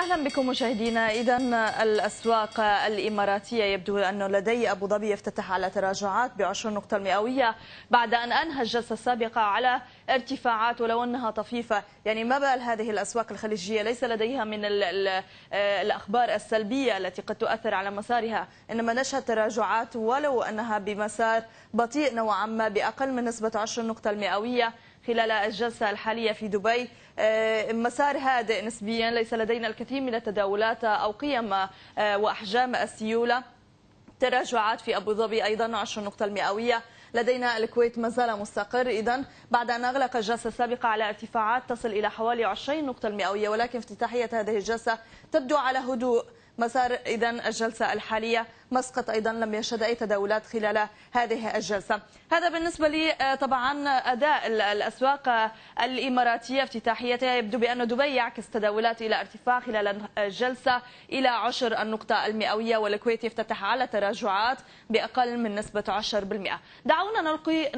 اهلا بكم مشاهدينا اذا الاسواق الاماراتيه يبدو انه لدي ابو ظبي يفتتح على تراجعات بعشر نقطه مئويه بعد ان انهى الجلسه السابقه على ارتفاعات ولو أنها طفيفة يعني ما بال هذه الأسواق الخليجية ليس لديها من ال ال آه، الأخبار السلبية التي قد تؤثر على مسارها إنما نشهد تراجعات ولو أنها بمسار بطيء نوعا ما بأقل من نسبة 10 نقطة المئوية خلال الجلسة الحالية في دبي آه، مسار هادئ نسبيا ليس لدينا الكثير من التداولات أو قيم آه، وأحجام السيولة تراجعات في أبو ظبي أيضا 10 نقطة المئوية لدينا الكويت ما زال مستقر إذا بعد أن أغلق الجلسة السابقة على ارتفاعات تصل إلى حوالي 20 نقطة مئويه ولكن افتتاحية هذه الجلسة تبدو على هدوء مسار إذا الجلسة الحالية مسقط أيضا لم يشهد أي تداولات خلال هذه الجلسة هذا بالنسبة لي آه، طبعا أداء الأسواق آه، الإماراتية افتتاحيتها يبدو بأن دبي يعكس تداولات إلى ارتفاع خلال الجلسة إلى عشر النقطة المئوية والكويت يفتتح على تراجعات بأقل من نسبة 10% دعونا نلقي